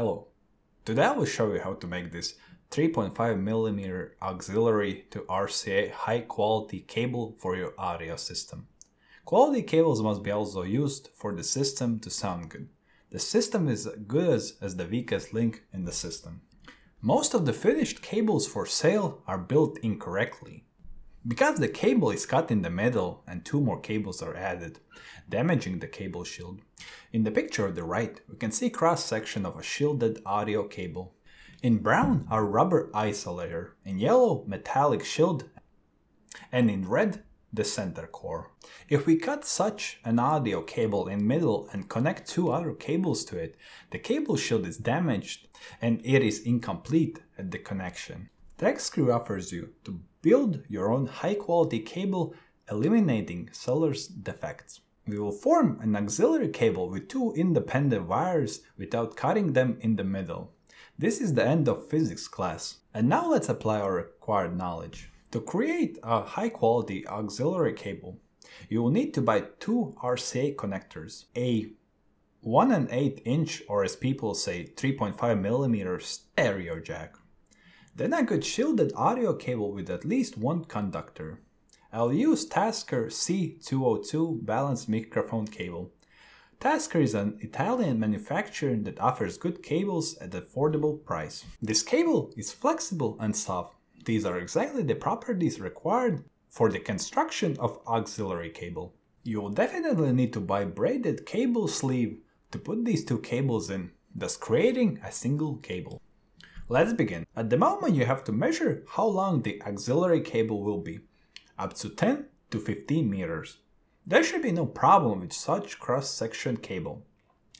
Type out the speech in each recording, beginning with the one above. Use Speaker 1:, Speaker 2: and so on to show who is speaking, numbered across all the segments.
Speaker 1: Hello. Today I will show you how to make this 3.5mm auxiliary to RCA high quality cable for your audio system. Quality cables must be also used for the system to sound good. The system is good as, as the weakest link in the system. Most of the finished cables for sale are built incorrectly. Because the cable is cut in the middle and two more cables are added, damaging the cable shield. In the picture on the right, we can see cross-section of a shielded audio cable. In brown, a rubber isolator, in yellow, metallic shield, and in red, the center core. If we cut such an audio cable in middle and connect two other cables to it, the cable shield is damaged and it is incomplete at the connection. TechScrew offers you to build your own high-quality cable eliminating seller's defects. We will form an auxiliary cable with two independent wires without cutting them in the middle. This is the end of physics class. And now let's apply our acquired knowledge. To create a high-quality auxiliary cable, you will need to buy two RCA connectors, a 1 and 8 inch or as people say 3.5 mm stereo jack then I could shield that audio cable with at least one conductor. I'll use Tasker C202 balanced microphone cable. Tasker is an Italian manufacturer that offers good cables at affordable price. This cable is flexible and soft. These are exactly the properties required for the construction of auxiliary cable. You'll definitely need to buy braided cable sleeve to put these two cables in, thus creating a single cable. Let's begin. At the moment you have to measure how long the auxiliary cable will be, up to 10 to 15 meters. There should be no problem with such cross-section cable.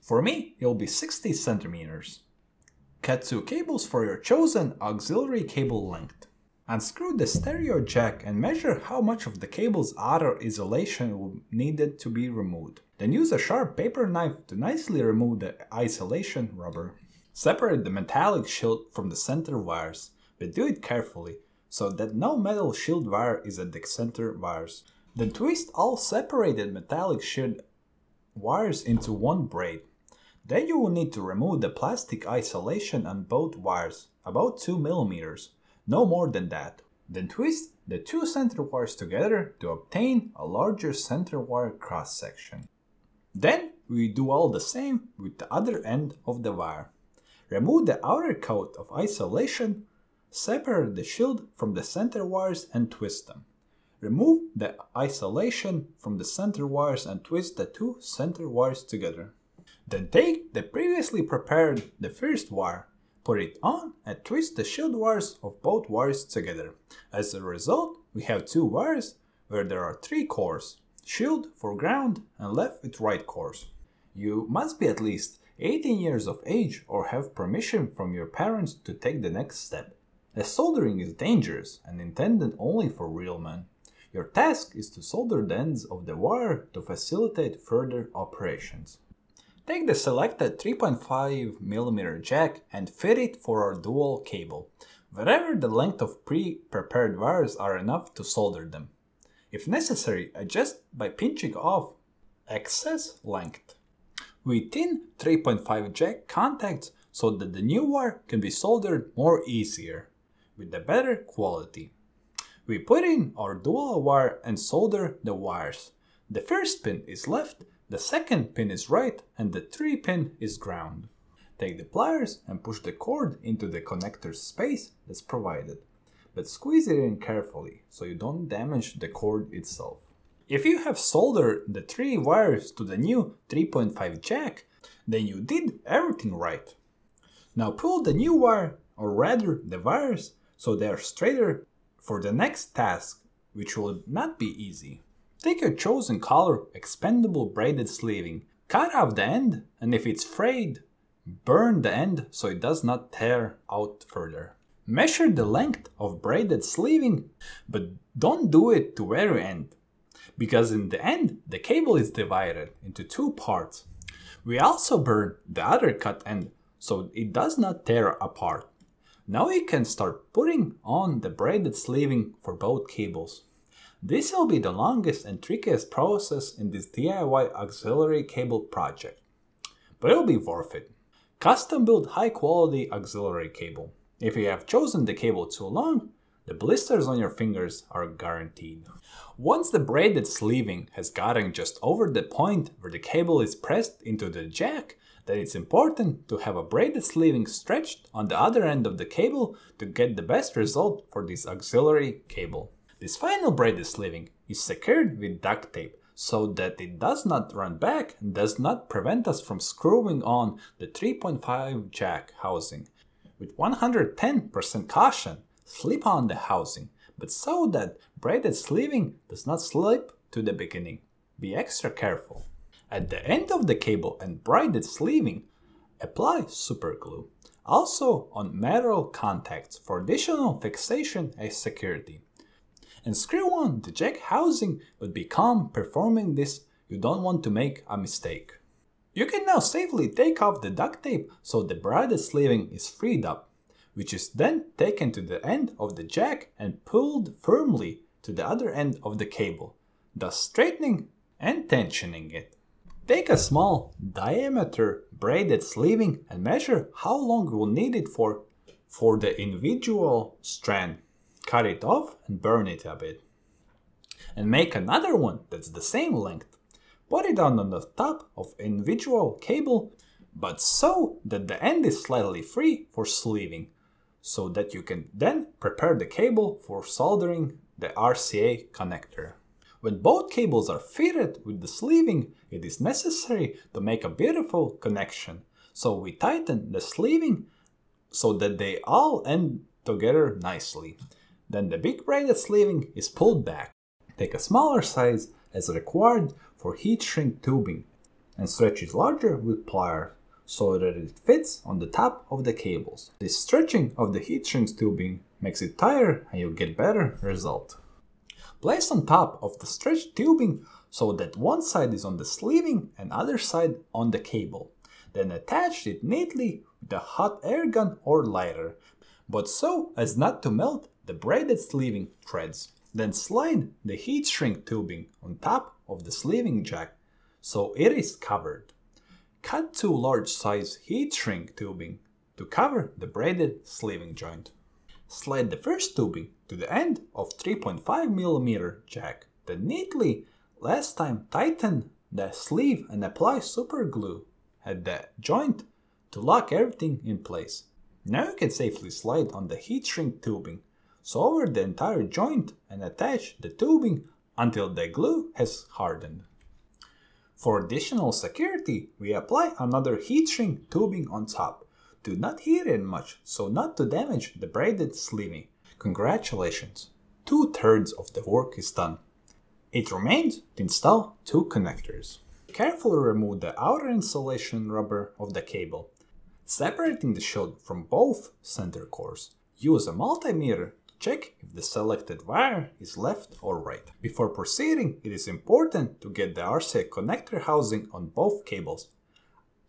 Speaker 1: For me, it will be 60 centimeters. Cut two cables for your chosen auxiliary cable length. Unscrew the stereo jack and measure how much of the cable's outer isolation will needed to be removed. Then use a sharp paper knife to nicely remove the isolation rubber. Separate the metallic shield from the center wires, but do it carefully so that no metal shield wire is at the center wires. Then twist all separated metallic shield wires into one braid. Then you will need to remove the plastic isolation on both wires, about 2 mm, no more than that. Then twist the two center wires together to obtain a larger center wire cross section. Then we do all the same with the other end of the wire. Remove the outer coat of isolation, separate the shield from the center wires and twist them. Remove the isolation from the center wires and twist the two center wires together. Then take the previously prepared the first wire, put it on and twist the shield wires of both wires together. As a result, we have two wires where there are three cores, shield for ground and left with right cores. You must be at least 18 years of age or have permission from your parents to take the next step. The soldering is dangerous and intended only for real men. Your task is to solder the ends of the wire to facilitate further operations. Take the selected 3.5mm jack and fit it for our dual cable, wherever the length of pre-prepared wires are enough to solder them. If necessary, adjust by pinching off excess length within 3.5 jack contacts so that the new wire can be soldered more easier, with a better quality. We put in our dual wire and solder the wires. The first pin is left, the second pin is right and the 3 pin is ground. Take the pliers and push the cord into the connector space that's provided, but squeeze it in carefully so you don't damage the cord itself. If you have soldered the three wires to the new 3.5 jack, then you did everything right. Now pull the new wire, or rather the wires, so they are straighter for the next task, which will not be easy. Take your chosen color expendable braided sleeving, cut off the end, and if it's frayed, burn the end so it does not tear out further. Measure the length of braided sleeving, but don't do it to very end because in the end, the cable is divided into two parts. We also burn the other cut end so it does not tear apart. Now we can start putting on the braided sleeving for both cables. This will be the longest and trickiest process in this DIY auxiliary cable project, but it'll be worth it. Custom build high quality auxiliary cable. If you have chosen the cable too long, the blisters on your fingers are guaranteed. Once the braided sleeving has gotten just over the point where the cable is pressed into the jack, then it's important to have a braided sleeving stretched on the other end of the cable to get the best result for this auxiliary cable. This final braided sleeving is secured with duct tape so that it does not run back and does not prevent us from screwing on the 3.5 jack housing. With 110% caution, slip on the housing, but so that braided sleeving does not slip to the beginning. Be extra careful. At the end of the cable and braided sleeving, apply superglue. Also on metal contacts for additional fixation and security. And screw on the jack housing would be calm performing this, you don't want to make a mistake. You can now safely take off the duct tape so the braided sleeving is freed up which is then taken to the end of the jack and pulled firmly to the other end of the cable, thus straightening and tensioning it. Take a small diameter braided sleeving and measure how long you will need it for, for the individual strand. Cut it off and burn it a bit. And make another one that's the same length. Put it down on the top of individual cable, but so that the end is slightly free for sleeving, so that you can then prepare the cable for soldering the RCA connector. When both cables are fitted with the sleeving, it is necessary to make a beautiful connection. So we tighten the sleeving so that they all end together nicely. Then the big braided sleeving is pulled back. Take a smaller size as required for heat shrink tubing and stretch it larger with pliers so that it fits on the top of the cables. The stretching of the heat shrinks tubing makes it tighter and you get better result. Place on top of the stretched tubing so that one side is on the sleeving and other side on the cable. Then attach it neatly with a hot air gun or lighter, but so as not to melt the braided sleeving threads. Then slide the heat shrink tubing on top of the sleeving jack so it is covered cut two large size heat shrink tubing to cover the braided sleeving joint. Slide the first tubing to the end of 3.5mm jack, then neatly last time tighten the sleeve and apply super glue at the joint to lock everything in place. Now you can safely slide on the heat shrink tubing, so over the entire joint and attach the tubing until the glue has hardened. For additional security, we apply another heat shrink tubing on top. Do not heat it much, so not to damage the braided sleeving. Congratulations! Two-thirds of the work is done. It remains to install two connectors. Carefully remove the outer insulation rubber of the cable, separating the shield from both center cores. Use a multimeter Check if the selected wire is left or right. Before proceeding, it is important to get the RCA connector housing on both cables.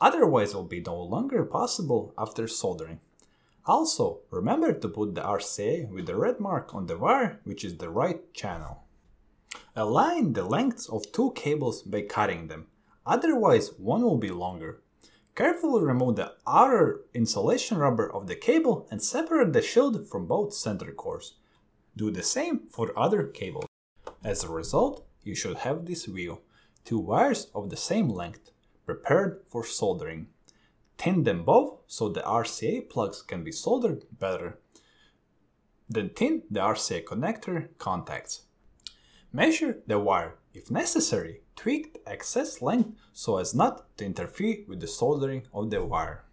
Speaker 1: Otherwise it will be no longer possible after soldering. Also, remember to put the RCA with the red mark on the wire, which is the right channel. Align the lengths of two cables by cutting them, otherwise one will be longer Carefully remove the outer insulation rubber of the cable and separate the shield from both center cores. Do the same for other cables. As a result, you should have this view. Two wires of the same length, prepared for soldering. Tin them both so the RCA plugs can be soldered better. Then tin the RCA connector contacts. Measure the wire if necessary tweaked excess length so as not to interfere with the soldering of the wire.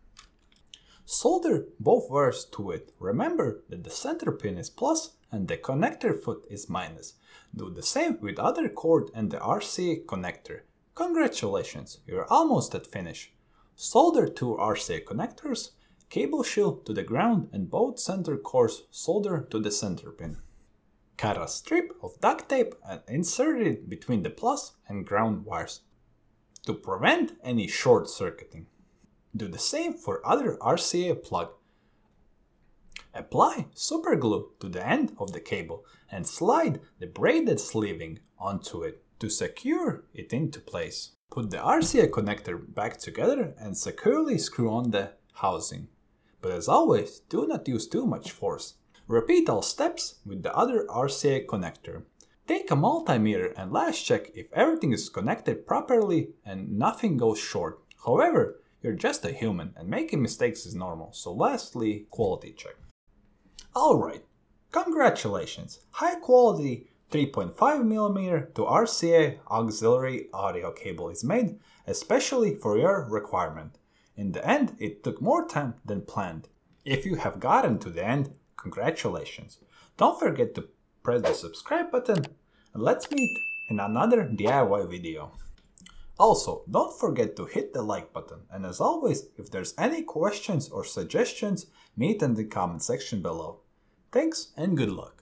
Speaker 1: Solder both wires to it. Remember that the center pin is plus and the connector foot is minus. Do the same with other cord and the RCA connector. Congratulations, you're almost at finish. Solder two RCA connectors, cable shield to the ground and both center cores solder to the center pin cut a strip of duct tape and insert it between the plus and ground wires to prevent any short circuiting. Do the same for other RCA plug. Apply superglue to the end of the cable and slide the braided sleeving onto it to secure it into place. Put the RCA connector back together and securely screw on the housing. But as always, do not use too much force Repeat all steps with the other RCA connector. Take a multimeter and last check if everything is connected properly and nothing goes short. However, you're just a human and making mistakes is normal, so lastly, quality check. Alright, congratulations! High quality 3.5mm to RCA auxiliary audio cable is made especially for your requirement. In the end, it took more time than planned. If you have gotten to the end, Congratulations! Don't forget to press the subscribe button and let's meet in another DIY video. Also, don't forget to hit the like button and as always, if there's any questions or suggestions, meet in the comment section below. Thanks and good luck!